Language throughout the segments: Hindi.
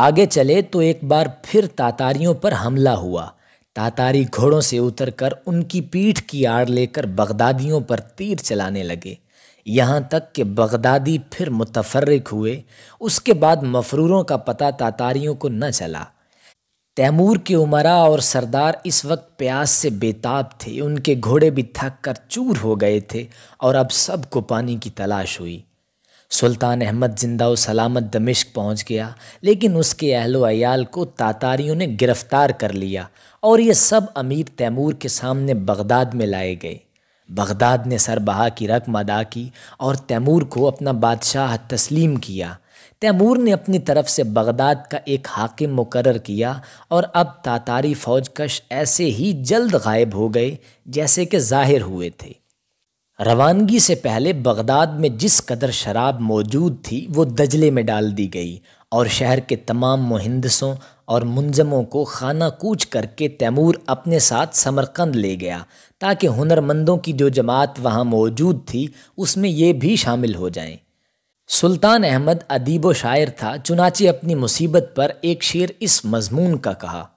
आगे चले तो एक बार फिर तातारियों पर हमला हुआ तातारी घोड़ों से उतरकर उनकी पीठ की आड़ लेकर बगदादियों पर तीर चलाने लगे यहाँ तक कि बगदादी फिर मुतफरक हुए उसके बाद मफरूरों का पता तातारियों को न चला तैमूर के उमरा और सरदार इस वक्त प्यास से बेताब थे उनके घोड़े भी थक कर चूर हो गए थे और अब सबको पानी की तलाश हुई सुल्तान अहमद जिंदा सलामत दमिश्क पहुंच गया लेकिन उसके अहलो अयाल को तातारियों ने गिरफ़्तार कर लिया और ये सब अमीर तैमूर के सामने बगदाद में लाए गए बगदाद ने सरबहा की रकम अदा की और तैमूर को अपना बादशाह तस्लीम किया तैमूर ने अपनी तरफ से बगदाद का एक हाकिम मुकर किया और अब तातारी फौजकश ऐसे ही जल्द गायब हो गए जैसे कि जाहिर हुए थे रवानगी से पहले बगदाद में जिस कदर शराब मौजूद थी वो दजले में डाल दी गई और शहर के तमाम मुहंदसों और मुंजमों को खाना कूच करके तैमूर अपने साथ समरकंद ले गया ताकि हुनरमंदों की जो जमात वहाँ मौजूद थी उसमें ये भी शामिल हो जाएं। सुल्तान अहमद अदीब व शायर था चुनाचे अपनी मुसीबत पर एक शेर इस मजमून का कहा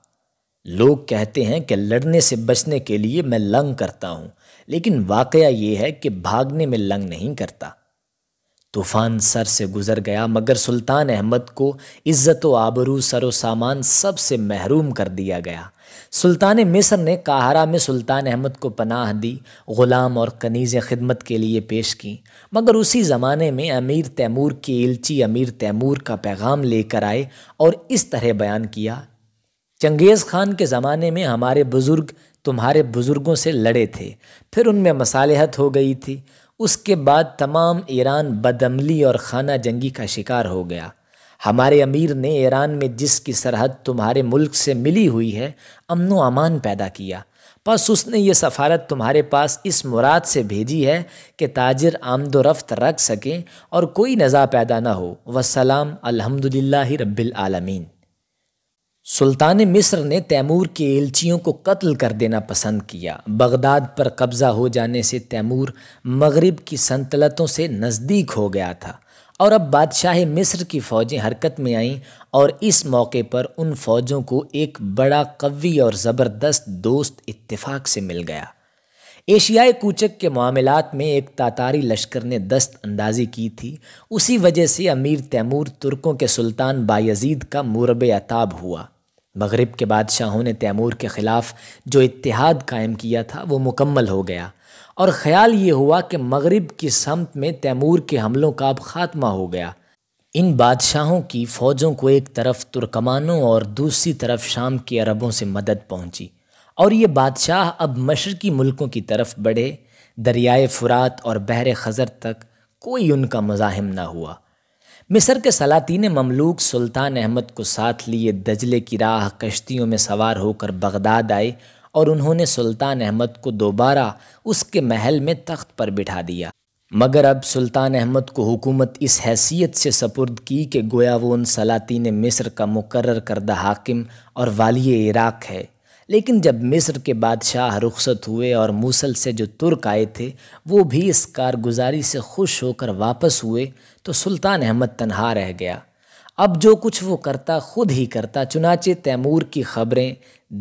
लोग कहते हैं कि लड़ने से बचने के लिए मैं लंग करता हूँ लेकिन वाकया ये है कि भागने में लंग नहीं करता तूफान सर से गुजर गया मगर सुल्तान अहमद को इज्जत व आबरू सरो सामान सबसे महरूम कर दिया गया सुल्तान मिस्र ने काहरा में सुल्तान अहमद को पनाह दी ग़ुलाम और कनीज़ खिदमत के लिए पेश की मगर उसी ज़माने में अमीर तैमूर की इल्ची अमीर तैमूर का पैगाम लेकर आए और इस तरह बयान किया चंगेज़ खान के ज़माने में हमारे बुज़ुर्ग तुम्हारे बुज़ुर्गों से लड़े थे फिर उनमें मसालहत हो गई थी उसके बाद तमाम ईरान बदमली और खाना जंगी का शिकार हो गया हमारे अमीर ने ईरान में जिसकी सरहद तुम्हारे मुल्क से मिली हुई है अमन व अमान पैदा किया बस उसने ये सफारत तुम्हारे पास इस मुराद से भेजी है कि ताजर आमदोरफ्त रख सकें और कोई नज़ा पैदा ना हो वसलाम अलहमदिल्ला रब्बिल आलमीन सुल्तान मिस्र ने तैमूर के एल्चियों को कत्ल कर देना पसंद किया बगदाद पर कब्ज़ा हो जाने से तैमूर मगरब की संतलतों से नज़दीक हो गया था और अब बादशाह मिस्र की फ़ौजें हरकत में आईं और इस मौके पर उन फ़ौजों को एक बड़ा कवी और ज़बरदस्त दोस्त इत्तेफाक से मिल गया एशियाई कूचक के मामलात में एक तातारी लश्कर ने दस्त अंदाजी की थी उसी वजह से अमीर तैमूर तुर्कों के सुल्तान बायजीद का मुरब अताब हुआ मगरिब के बादशाहों ने तैमूर के ख़िलाफ़ जो इतिहाद कायम किया था वो मुकम्मल हो गया और ख़्याल ये हुआ कि मगरिब की समत में तैमूर के हमलों का अब ख़ात्मा हो गया इन बादशाहों की फ़ौजों को एक तरफ तुर्कमानों और दूसरी तरफ शाम के अरबों से मदद पहुंची और ये बादशाह अब मशरकी मुल्कों की तरफ बढ़े दरियाए फ़ुरात और बहर खज़र तक कोई उनका मज़ाहिम ना हुआ मिस्र के सलातीन ममलूक सुल्तान अहमद को साथ लिए दजले की राह कश्तियों में सवार होकर बगदाद आए और उन्होंने सुल्तान अहमद को दोबारा उसके महल में तख्त पर बिठा दिया मगर अब सुल्तान अहमद को हुकूमत इस हैसियत से सपुर्द की कि गोया वो उन सलातीन मिस्र का मुकर करदा हाकिम और वाली इराक़ है लेकिन जब मिस्र के बादशाह रुखसत हुए और मूसल से जो तुर्क आए थे वो भी इस कारगुजारी से खुश होकर वापस हुए तो सुल्तान अहमद तनहा रह गया अब जो कुछ वो करता खुद ही करता चुनाचे तैमूर की ख़बरें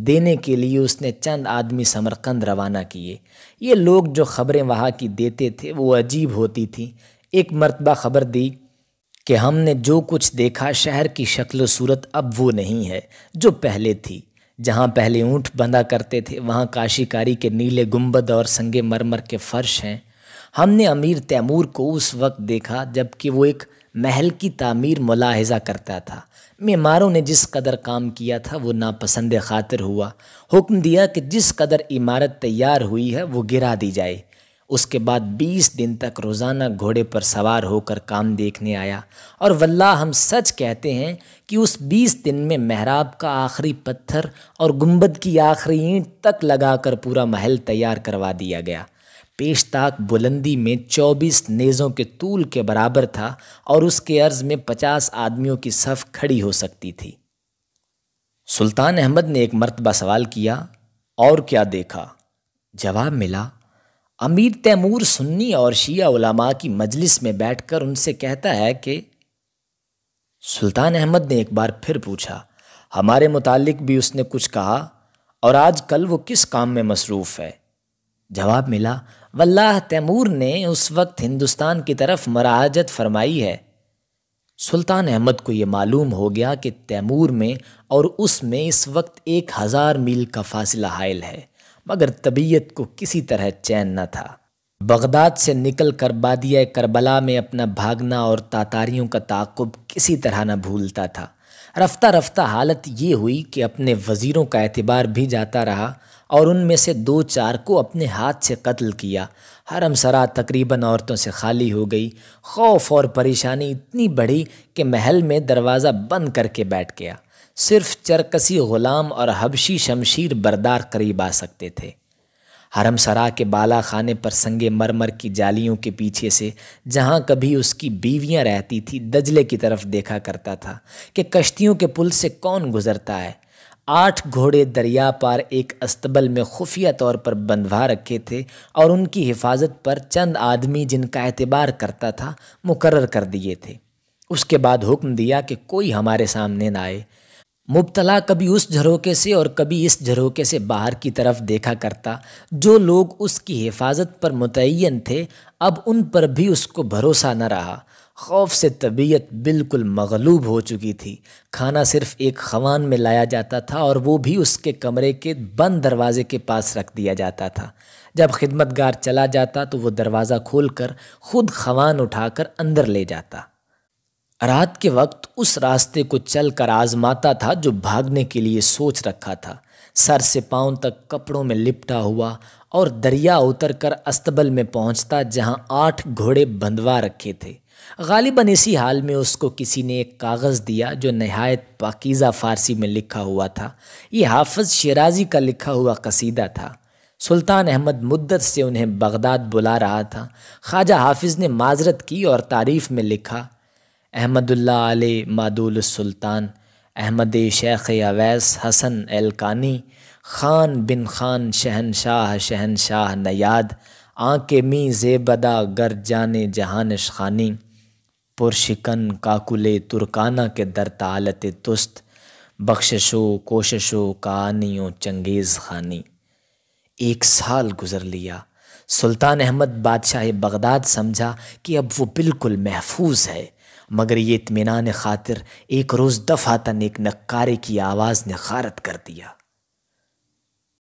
देने के लिए उसने चंद आदमी समरकंद रवाना किए ये लोग जो ख़बरें वहाँ की देते थे वो अजीब होती थी एक मरतबा ख़बर दी कि हमने जो कुछ देखा शहर की शक्ल सूरत अब वो नहीं है जो पहले थी जहाँ पहले ऊँट बंधा करते थे वहाँ काशीकारी के नीले गुंबद और संगे मरमर के फर्श हैं हमने अमीर तैमूर को उस वक्त देखा जबकि वो एक महल की तामीर मुलाहजा करता था मेमारों ने जिस कदर काम किया था वो नापसंद खातिर हुआ हुक्म दिया कि जिस कदर इमारत तैयार हुई है वो गिरा दी जाए उसके बाद बीस दिन तक रोज़ाना घोड़े पर सवार होकर काम देखने आया और वल्लाह हम सच कहते हैं कि उस बीस दिन में महराब का आखिरी पत्थर और गुंबद की आखिरी ईंट तक लगाकर पूरा महल तैयार करवा दिया गया पेशताक बुलंदी में चौबीस नेज़ों के तूल के बराबर था और उसके अर्ज में पचास आदमियों की सफ़ खड़ी हो सकती थी सुल्तान अहमद ने एक मरतबा सवाल किया और क्या देखा जवाब मिला अमीर तैमूर सुन्नी और शिया उलामा की मजलिस में बैठकर उनसे कहता है कि सुल्तान अहमद ने एक बार फिर पूछा हमारे मुतालिक भी उसने कुछ कहा और आज कल वो किस काम में मसरूफ़ है जवाब मिला वल्लाह तैमूर ने उस वक्त हिंदुस्तान की तरफ मराजत फरमाई है सुल्तान अहमद को ये मालूम हो गया कि तैमूर में और उसमें इस वक्त एक हज़ार मील का फासिला हायल है मगर तबीयत को किसी तरह चैन न था बगदाद से निकल कर बादिया करबला में अपना भागना और तातारियों का ताकुब किसी तरह न भूलता था रफ्ता रफ्ता हालत ये हुई कि अपने वज़ीरों का एतबार भी जाता रहा और उनमें से दो चार को अपने हाथ से कत्ल किया हरम सरा तकरीबन औरतों से खाली हो गई खौफ और परेशानी इतनी बढ़ी कि महल में दरवाज़ा बंद करके बैठ गया सिर्फ चरकसी ग़ुलाम और हबशी शमशीर बरदार करीब आ सकते थे हरम सरा के बाला खाने पर संगे मरमर की जालियों के पीछे से जहाँ कभी उसकी बीवियाँ रहती थी दजले की तरफ देखा करता था कि कश्तियों के पुल से कौन गुज़रता है आठ घोड़े दरिया पार एक अस्तबल में खुफिया तौर पर बंधवा रखे थे और उनकी हिफाजत पर चंद आदमी जिनका एतबार करता था मुकर कर दिए थे उसके बाद हुक्म दिया कि कोई हमारे सामने ना आए मुबतला कभी उस झरोके से और कभी इस झरोके से बाहर की तरफ देखा करता जो लोग उसकी हिफाजत पर मुतन थे अब उन पर भी उसको भरोसा न रहा खौफ से तबीयत बिल्कुल मगलूब हो चुकी थी खाना सिर्फ एक खवान में लाया जाता था और वो भी उसके कमरे के बंद दरवाजे के पास रख दिया जाता था जब खिदमतगार चला जाता तो वो दरवाज़ा खोलकर ख़ुद खवान उठाकर अंदर ले जाता रात के वक्त उस रास्ते को चल कर आजमाता था जो भागने के लिए सोच रखा था सर से पांव तक कपड़ों में लिपटा हुआ और दरिया उतर कर अस्तबल में पहुंचता जहां आठ घोड़े बंधवा रखे थे गालिबा इसी हाल में उसको किसी ने एक कागज़ दिया जो नहायत पाकिज़ा फ़ारसी में लिखा हुआ था ये हाफज शराजी का लिखा हुआ कसीदा था सुल्तान अहमद मुद्दत से उन्हें बगदाद बुला रहा था ख्वाजा हाफिज़ ने माजरत की और तारीफ़ में लिखा अहमदुल्ला मादुल सुल्तान अहमद शेख अवैस हसन एलकानी ख़ान बिन ख़ान शहनशाह शहनशाह नयाद आँख मी जेबदा गर जाने जहानश खानी पुरशिकन काकुल तुर्काना के दर तालत तुस्त बख्शो कोशशो कहानियों चंगेज़ खानी एक साल गुज़र लिया सुल्तान अहमद बादशाह बगदाद समझा कि अब वो बिल्कुल महफूज है मगर ये इतमान ख़ातिर एक रोज़ ने एक नक्कारे की आवाज़ ने खारत कर दिया